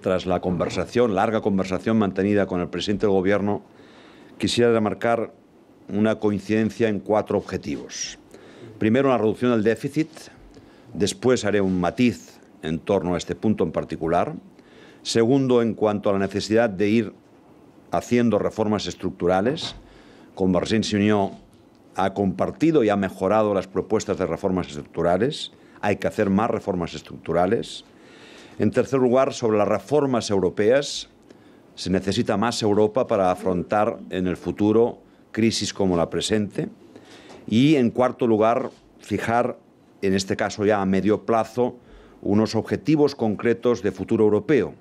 Tras la conversación, larga conversación mantenida con el presidente del Gobierno, quisiera remarcar una coincidencia en cuatro objetivos. Primero, la reducción del déficit. Después haré un matiz en torno a este punto en particular. Segundo, en cuanto a la necesidad de ir haciendo reformas estructurales. se Unión ha compartido y ha mejorado las propuestas de reformas estructurales. Hay que hacer más reformas estructurales. En tercer lugar, sobre las reformas europeas. Se necesita más Europa para afrontar en el futuro crisis como la presente. Y en cuarto lugar, fijar, en este caso ya a medio plazo, unos objetivos concretos de futuro europeo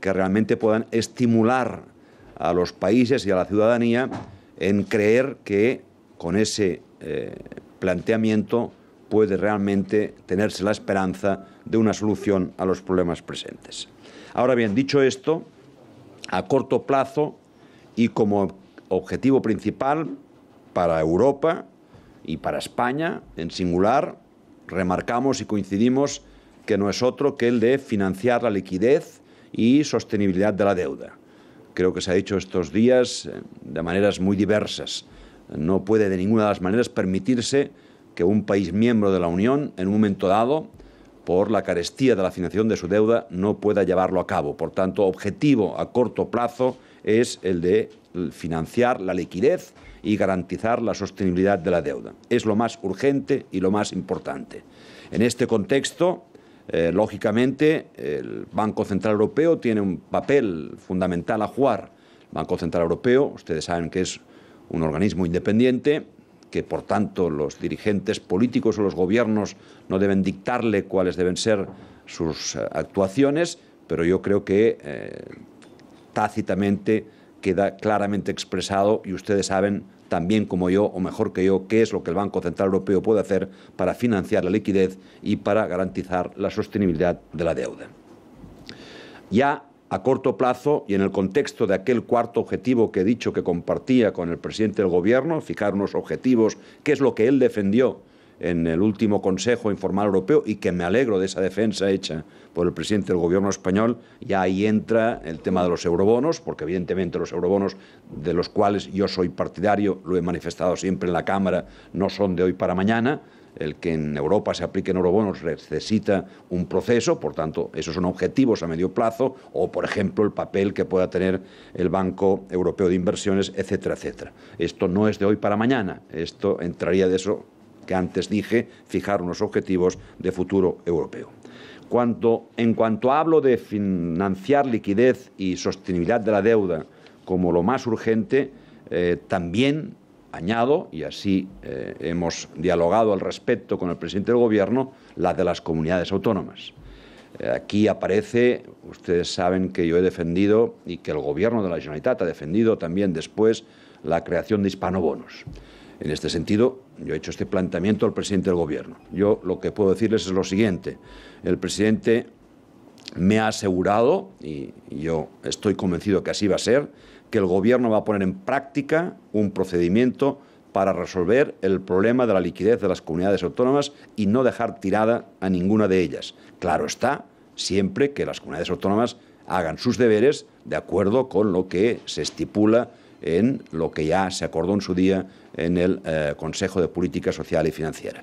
que realmente puedan estimular a los países y a la ciudadanía en creer que con ese eh, planteamiento puede realmente tenerse la esperanza de una solución a los problemas presentes. Ahora bien, dicho esto, a corto plazo y como objetivo principal para Europa y para España en singular, remarcamos y coincidimos que no es otro que el de financiar la liquidez y sostenibilidad de la deuda. Creo que se ha dicho estos días eh, de maneras muy diversas. No puede de ninguna de las maneras permitirse que un país miembro de la Unión, en un momento dado, por la carestía de la financiación de su deuda, no pueda llevarlo a cabo. Por tanto, objetivo a corto plazo es el de financiar la liquidez y garantizar la sostenibilidad de la deuda. Es lo más urgente y lo más importante. En este contexto, eh, lógicamente, el Banco Central Europeo tiene un papel fundamental a jugar. El Banco Central Europeo, ustedes saben que es un organismo independiente que por tanto los dirigentes políticos o los gobiernos no deben dictarle cuáles deben ser sus eh, actuaciones, pero yo creo que eh, tácitamente queda claramente expresado y ustedes saben también como yo o mejor que yo qué es lo que el Banco Central Europeo puede hacer para financiar la liquidez y para garantizar la sostenibilidad de la deuda. Ya a corto plazo y en el contexto de aquel cuarto objetivo que he dicho que compartía con el presidente del Gobierno, fijar unos objetivos, que es lo que él defendió en el último Consejo Informal Europeo y que me alegro de esa defensa hecha por el presidente del Gobierno español, ya ahí entra el tema de los eurobonos, porque evidentemente los eurobonos, de los cuales yo soy partidario, lo he manifestado siempre en la Cámara, no son de hoy para mañana, el que en Europa se apliquen eurobonos necesita un proceso, por tanto, esos son objetivos a medio plazo, o por ejemplo el papel que pueda tener el Banco Europeo de Inversiones, etcétera, etcétera. Esto no es de hoy para mañana, esto entraría de eso que antes dije, fijar unos objetivos de futuro europeo. en cuanto hablo de financiar liquidez y sostenibilidad de la deuda como lo más urgente, eh, también Añado, y así eh, hemos dialogado al respecto con el presidente del Gobierno, la de las comunidades autónomas. Eh, aquí aparece, ustedes saben que yo he defendido y que el Gobierno de la Generalitat ha defendido también después la creación de hispanobonos. En este sentido, yo he hecho este planteamiento al presidente del Gobierno. Yo lo que puedo decirles es lo siguiente. El presidente me ha asegurado, y yo estoy convencido que así va a ser, que el Gobierno va a poner en práctica un procedimiento para resolver el problema de la liquidez de las comunidades autónomas y no dejar tirada a ninguna de ellas. Claro está, siempre que las comunidades autónomas hagan sus deberes de acuerdo con lo que se estipula en lo que ya se acordó en su día en el eh, Consejo de Política Social y Financiera.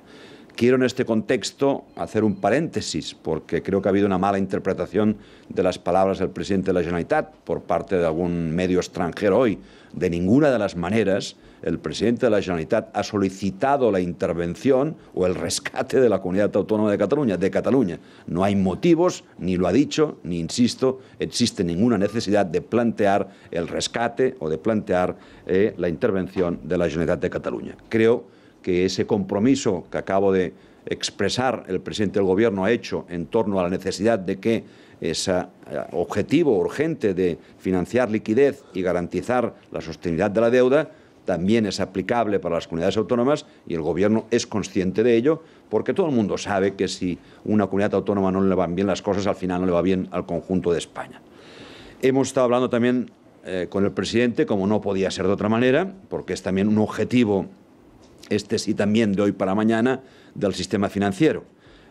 Quiero en este contexto hacer un paréntesis, porque creo que ha habido una mala interpretación de las palabras del presidente de la Generalitat por parte de algún medio extranjero hoy. De ninguna de las maneras el presidente de la Generalitat ha solicitado la intervención o el rescate de la comunidad autónoma de Cataluña, de Cataluña. No hay motivos, ni lo ha dicho, ni insisto, existe ninguna necesidad de plantear el rescate o de plantear eh, la intervención de la Generalitat de Cataluña. Creo que ese compromiso que acabo de expresar el presidente del Gobierno ha hecho en torno a la necesidad de que ese eh, objetivo urgente de financiar liquidez y garantizar la sostenibilidad de la deuda también es aplicable para las comunidades autónomas y el Gobierno es consciente de ello porque todo el mundo sabe que si una comunidad autónoma no le van bien las cosas, al final no le va bien al conjunto de España. Hemos estado hablando también eh, con el presidente, como no podía ser de otra manera, porque es también un objetivo este sí también de hoy para mañana, del sistema financiero.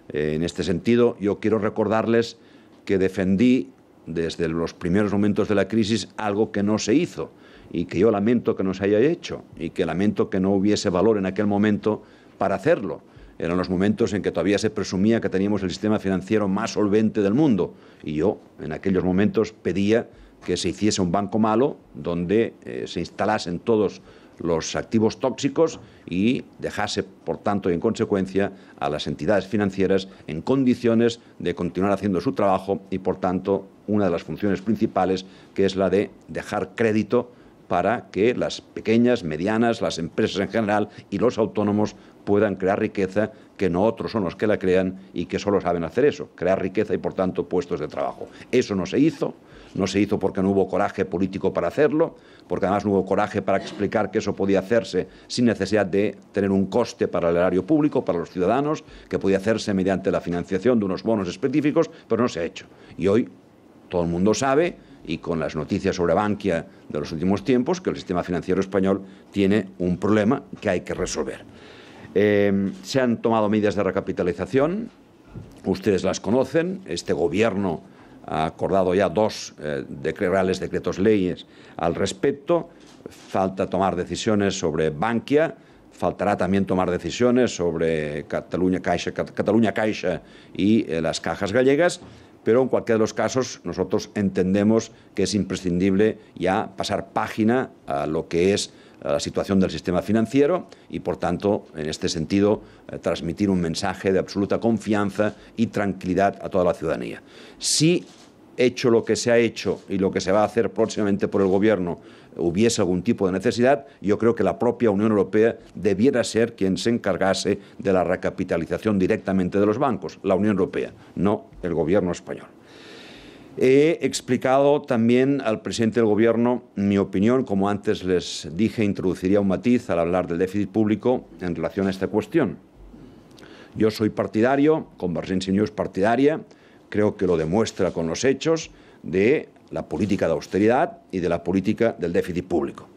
Eh, en este sentido, yo quiero recordarles que defendí desde los primeros momentos de la crisis algo que no se hizo y que yo lamento que no se haya hecho y que lamento que no hubiese valor en aquel momento para hacerlo. Eran los momentos en que todavía se presumía que teníamos el sistema financiero más solvente del mundo y yo en aquellos momentos pedía que se hiciese un banco malo donde eh, se instalasen todos los activos tóxicos y dejarse, por tanto y en consecuencia, a las entidades financieras en condiciones de continuar haciendo su trabajo y, por tanto, una de las funciones principales, que es la de dejar crédito para que las pequeñas, medianas, las empresas en general y los autónomos puedan crear riqueza que no otros son los que la crean y que solo saben hacer eso, crear riqueza y por tanto puestos de trabajo. Eso no se hizo, no se hizo porque no hubo coraje político para hacerlo, porque además no hubo coraje para explicar que eso podía hacerse sin necesidad de tener un coste para el erario público, para los ciudadanos, que podía hacerse mediante la financiación de unos bonos específicos, pero no se ha hecho. Y hoy todo el mundo sabe y con las noticias sobre Bankia de los últimos tiempos que el sistema financiero español tiene un problema que hay que resolver. Em, se han tomado medidas de recapitalización, ustedes las conocen, este gobierno ha acordado ya dos eh, reales decretos leyes al respecto, falta tomar decisiones sobre Bankia, faltará también tomar decisiones sobre Cataluña Caixa, Cataluña Caixa y eh, las cajas gallegas, pero en cualquiera de los casos nosotros entendemos que es imprescindible ya pasar página a lo que es la situación del sistema financiero y, por tanto, en este sentido, eh, transmitir un mensaje de absoluta confianza y tranquilidad a toda la ciudadanía hecho lo que se ha hecho y lo que se va a hacer próximamente por el Gobierno hubiese algún tipo de necesidad, yo creo que la propia Unión Europea debiera ser quien se encargase de la recapitalización directamente de los bancos, la Unión Europea, no el Gobierno español. He explicado también al presidente del Gobierno mi opinión, como antes les dije, introduciría un matiz al hablar del déficit público en relación a esta cuestión. Yo soy partidario, Convergencia Unión partidaria, creo que lo demuestra con los hechos, de la política de austeridad y de la política del déficit público.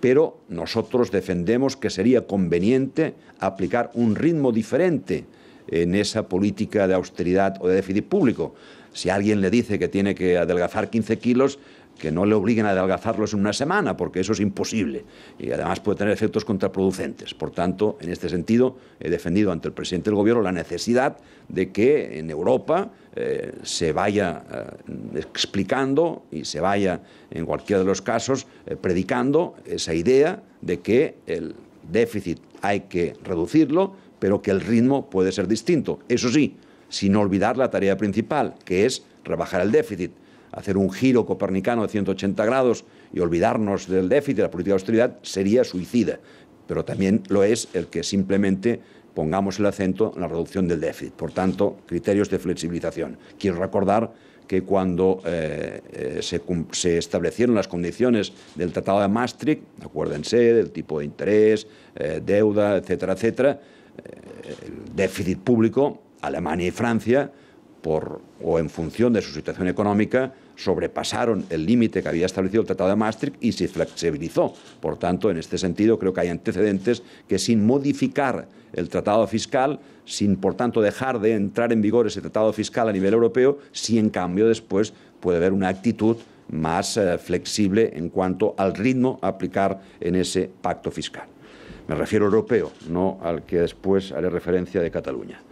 Pero nosotros defendemos que sería conveniente aplicar un ritmo diferente en esa política de austeridad o de déficit público. Si alguien le dice que tiene que adelgazar 15 kilos, que no le obliguen a adelgazarlos en una semana, porque eso es imposible y además puede tener efectos contraproducentes. Por tanto, en este sentido, he defendido ante el presidente del Gobierno la necesidad de que en Europa eh, se vaya eh, explicando y se vaya, en cualquiera de los casos, eh, predicando esa idea de que el déficit hay que reducirlo, pero que el ritmo puede ser distinto. Eso sí, sin olvidar la tarea principal, que es rebajar el déficit hacer un giro copernicano de 180 grados y olvidarnos del déficit, de la política de austeridad, sería suicida. Pero también lo es el que simplemente pongamos el acento en la reducción del déficit. Por tanto, criterios de flexibilización. Quiero recordar que cuando eh, eh, se, establecieron las condiciones del Tratado de Maastricht, acuérdense del tipo de interés, eh, deuda, etcétera, etcétera, el déficit público, Alemania y Francia, por, o en función de su situación económica, sobrepasaron el límite que había establecido el Tratado de Maastricht y se flexibilizó. Por tanto, en este sentido, creo que hay antecedentes que sin modificar el Tratado Fiscal, sin, por tanto, dejar de entrar en vigor ese Tratado Fiscal a nivel europeo, si en cambio después puede haber una actitud más eh, flexible en cuanto al ritmo a aplicar en ese pacto fiscal. Me refiero europeo, no al que después haré referencia de Cataluña.